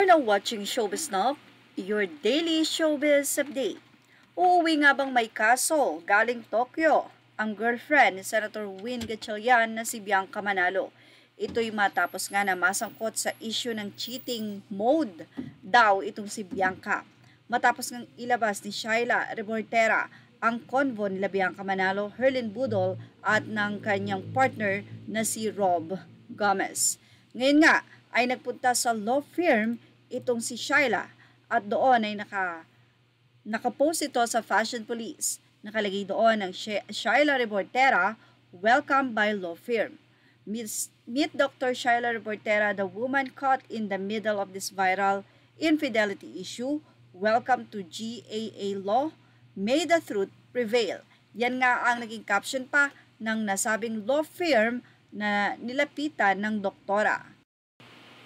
You're now watching Showbiz Now, your daily showbiz update. Uuwi nga bang may kaso galing Tokyo ang girlfriend ni Senator Win Gatchalian na si Bianca Manalo. Ito'y matapos nga na masangkot sa issue ng cheating mode daw itong si Bianca. Matapos ngang ilabas ni Shaila Reportera ang konvo nila Bianca Manalo, Herlin Budol at ng kanyang partner na si Rob Gomez. Ngayon nga ay nagpunta sa law firm itong si Shyla at doon ay naka nakapost ito sa Fashion Police. Nakalagay doon ang Shyla Reportera, Welcome by Law Firm. Meet Dr. Shyla Reportera, the woman caught in the middle of this viral infidelity issue. Welcome to GAA Law. May the truth prevail. Yan nga ang naging caption pa ng nasabing law firm na nilapitan ng doktora.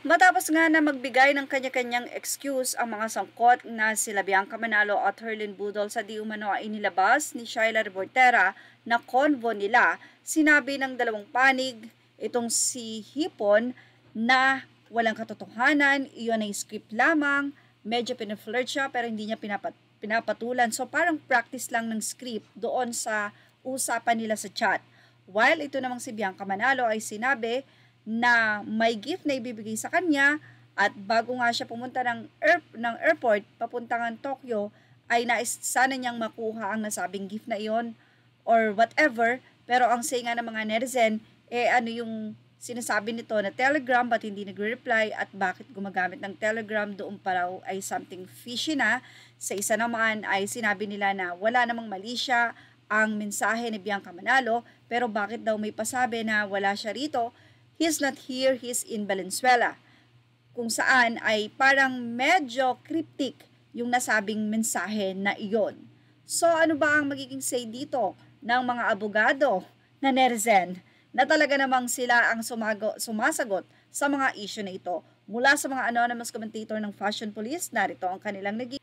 Matapos nga na magbigay ng kanya-kanyang excuse ang mga sangkot na sila Bianca Manalo at Herlin Budol sa di umano ay inilabas ni Shaila Reportera na konvo nila, sinabi ng dalawang panig itong si Hipon na walang katotohanan, iyon ay script lamang, medyo pinaflirt siya pero hindi niya pinapat pinapatulan. So parang practice lang ng script doon sa usapan nila sa chat. While ito namang si Bianca Manalo ay sinabi na may gift na ibibigay sa kanya at bago nga siya pumunta ng, air, ng airport papuntangan Tokyo ay nais sana niyang makuha ang nasabing gift na iyon or whatever pero ang say nga ng mga netizen eh ano yung sinasabi nito na telegram but hindi nagre-reply at bakit gumagamit ng telegram doon pa raw ay something fishy na sa isa naman ay sinabi nila na wala namang mali siya ang mensahe ni Bianca Manalo pero bakit daw may pasabi na wala siya rito He is not here, he's in Valenzuela. Kung saan ay parang medyo cryptic yung nasabing mensahe na iyon. So ano ba ang magiging say dito ng mga abogado na Nerzen na talaga namang sila ang sumago, sumasagot sa mga issue na ito? Mula sa mga anonymous commentator ng Fashion Police, narito ang kanilang naging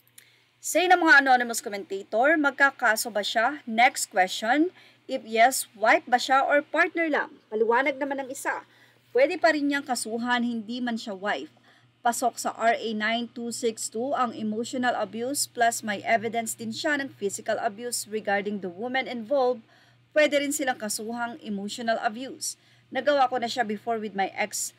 Say ng mga anonymous commentator, magkakaso ba siya? Next question, if yes, wife ba siya or partner lang? Paliwanag naman ng isa. Pwede pa rin niyang kasuhan hindi man siya wife. Pasok sa RA 9262 ang emotional abuse plus may evidence din siya ng physical abuse regarding the woman involved. Pwede rin silang kasuhang emotional abuse. Nagawa ko na siya before with my ex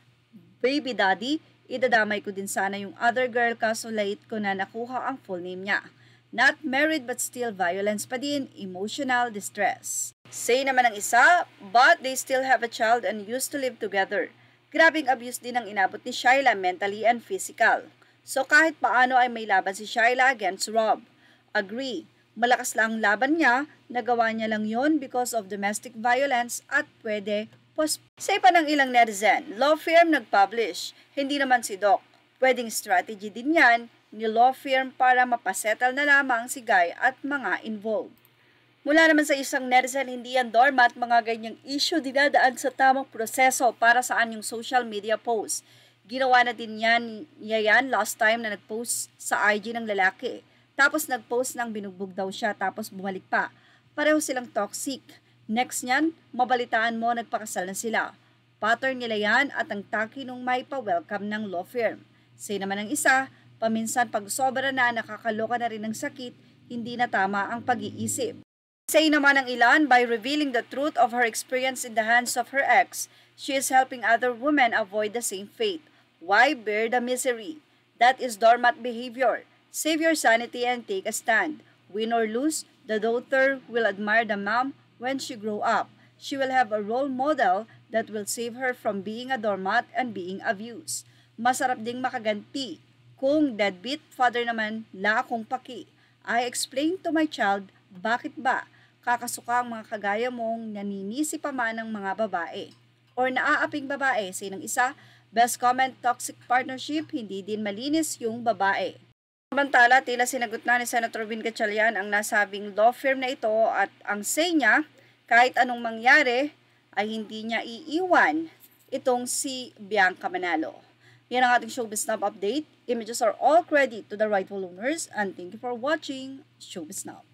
baby daddy. Idadamay ko din sana yung other girl kaso late ko na nakuha ang full name niya. Not married but still violence pa din, emotional distress. Say naman ang isa, but they still have a child and used to live together. Grabing abuse din ang inabot ni Shyla mentally and physical. So kahit paano ay may laban si Shyla against Rob. Agree, malakas lang ang laban niya, nagawa niya lang yon because of domestic violence at pwede post. Say pa ng ilang netizen, law firm nagpublish, hindi naman si Doc. Pwedeng strategy din yan ni law firm para mapasettle na lamang si Guy at mga involved. Mula naman sa isang netizen, hindi yan dormant mga ganyang issue dinadaan sa tamang proseso para saan yung social media post. Ginawa na din yan, niya last time na nagpost sa IG ng lalaki. Tapos nagpost ng binugbog daw siya tapos bumalik pa. Pareho silang toxic. Next niyan, mabalitaan mo nagpakasal na sila. Pattern nila yan at ang taki nung may pa-welcome ng law firm. Say naman ang isa, paminsan pag sobra na nakakaloka na rin ng sakit, hindi na tama ang pag-iisip. Say naman ng ilan, by revealing the truth of her experience in the hands of her ex, she is helping other women avoid the same fate. Why bear the misery? That is dormant behavior. Save your sanity and take a stand. Win or lose, the daughter will admire the mom when she grow up. She will have a role model that will save her from being a doormat and being abused. Masarap ding makaganti. Kung deadbeat father naman, la akong paki. I explained to my child, bakit ba? kakasuka ang mga kagaya mong naninisi pa man ng mga babae or naaaping babae sa inang isa, best comment toxic partnership, hindi din malinis yung babae. Samantala, tila sinagot na ni Senator Vin Gatchalian ang nasabing law firm na ito at ang say niya, kahit anong mangyari, ay hindi niya iiwan itong si Bianca Manalo. Yan ang ating Showbiz Snap update. Images are all credit to the rightful owners and thank you for watching Showbiz Snap.